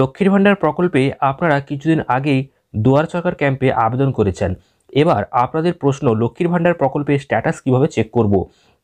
লক্ষ্মীর ভাণ্ডার প্রকল্পে আপনারা কিছুদিন আগেই দুয়ার সরকার ক্যাম্পে আবেদন করেছেন এবার আপনাদের প্রশ্ন লক্ষ্মীর ভাণ্ডার প্রকল্পের স্ট্যাটাস কিভাবে চেক করব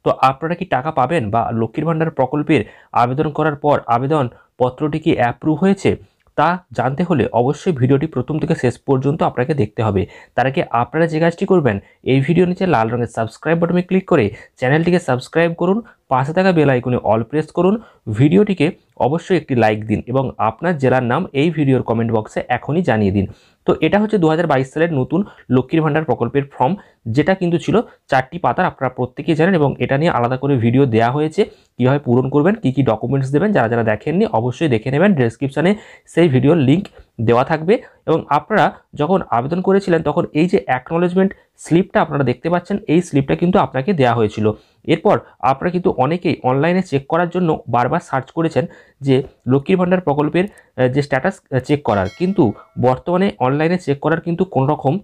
তো আপনারা কি টাকা পাবেন বা লক্ষ্মীর ভাণ্ডার প্রকল্পের আবেদন করার পর আবেদন পত্রটি কি অ্যাপ্রুভ হয়েছে তা জানতে হলে অবশ্যই ভিডিওটি প্রথম থেকে শেষ পর্যন্ত আপনাকে দেখতে হবে তার আগে আপনারা যে কাজটি করবেন এই ভিডিও নিচে লাল রঙের সাবস্ক্রাইব বাটনে ক্লিক করে চ্যানেলটিকে সাবস্ক্রাইব করুন পাশে থাকা বেল আইকনে অল প্রেস করুন ভিডিওটিকে অবশ্যই একটি লাইক দিন এবং আপনার জেলার নাম এই ভিডিওর কমেন্ট বক্সে এখনই জানিয়ে দিন তো এটা হচ্ছে দু সালের নতুন লক্ষ্মীর ভাণ্ডার প্রকল্পের ফর্ম যেটা কিন্তু ছিল চারটি পাতার আপনারা প্রত্যেকেই জানেন এবং এটা নিয়ে আলাদা করে ভিডিও দেওয়া হয়েছে কীভাবে পূরণ করবেন কি কি ডকুমেন্টস দেবেন যারা যারা দেখেননি অবশ্যই দেখে নেবেন ডেসক্রিপশানে সেই ভিডিওর লিঙ্ক দেওয়া থাকবে এবং আপনারা যখন আবেদন করেছিলেন তখন এই যে অ্যাকনোলেজমেন্ট স্লিপটা আপনারা দেখতে পাচ্ছেন এই স্লিপটা কিন্তু আপনাকে দেওয়া হয়েছিল এরপর আপনারা কিন্তু অনেকেই অনলাইনে চেক করার জন্য বারবার সার্চ করেছেন যে লক্ষ্মীর ভাণ্ডার প্রকল্পের যে স্ট্যাটাস চেক করার কিন্তু বর্তমানে অনলাইনে চেক করার কিন্তু কোনোরকম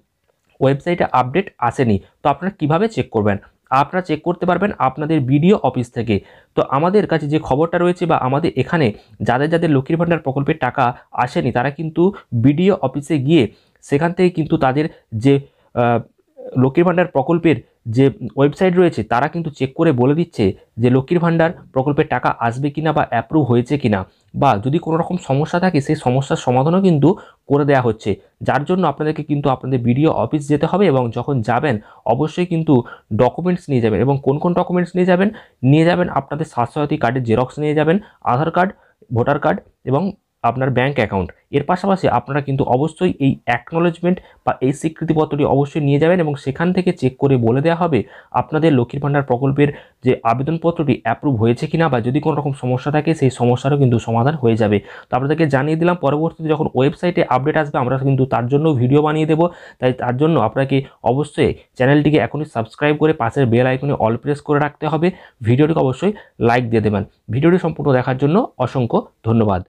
ওয়েবসাইটে আপডেট আসেনি তো আপনারা কিভাবে চেক করবেন আপনারা চেক করতে পারবেন আপনাদের বিডিও অফিস থেকে তো আমাদের কাছে যে খবরটা রয়েছে বা আমাদের এখানে যাদের যাদের লক্ষ্মীর ভাণ্ডার প্রকল্পের টাকা আসেনি তারা কিন্তু বিডিও অফিসে গিয়ে সেখান থেকে কিন্তু তাদের যে লক্ষ্মীর ভাণ্ডার প্রকল্পের যে ওয়েবসাইট রয়েছে তারা কিন্তু চেক করে বলে দিচ্ছে যে লক্ষ্মীর ভাণ্ডার প্রকল্পের টাকা আসবে কিনা বা অ্যাপ্রুভ হয়েছে কিনা বা যদি কোনো রকম সমস্যা থাকে সেই সমস্যার সমাধানও কিন্তু করে দেয়া হচ্ছে যার জন্য আপনাদেরকে কিন্তু আপনাদের বিডিও অফিস যেতে হবে এবং যখন যাবেন অবশ্যই কিন্তু ডকুমেন্টস নিয়ে যাবেন এবং কোন কোন ডকুমেন্টস নিয়ে যাবেন নিয়ে যাবেন আপনাদের স্বাস্থ্যসাথী কার্ডের জেরক্স নিয়ে যাবেন আধার কার্ড ভোটার কার্ড এবং আপনার ব্যাঙ্ক অ্যাকাউন্ট এর পাশাপাশি আপনারা কিন্তু অবশ্যই এই অ্যাকনোলেজমেন্ট বা এই স্বীকৃতিপত্রটি অবশ্যই নিয়ে যাবেন এবং সেখান থেকে চেক করে বলে দেওয়া হবে আপনাদের লক্ষ্মীর ভাণ্ডার প্রকল্পের যে আবেদনপত্রটি অ্যাপ্রুভ হয়েছে কিনা বা যদি কোনো রকম সমস্যা থাকে সেই সমস্যারও কিন্তু সমাধান হয়ে যাবে তো আপনাদেরকে জানিয়ে দিলাম পরবর্তীতে যখন ওয়েবসাইটে আপডেট আসবে আমরা কিন্তু তার জন্য ভিডিও বানিয়ে দেব তাই তার জন্য আপনাকে অবশ্যই চ্যানেলটিকে এখনই সাবস্ক্রাইব করে পাশের বেল আইকনে অল প্রেস করে রাখতে হবে ভিডিওটিকে অবশ্যই লাইক দিয়ে দেবেন ভিডিওটি সম্পূর্ণ দেখার জন্য অসংখ্য ধন্যবাদ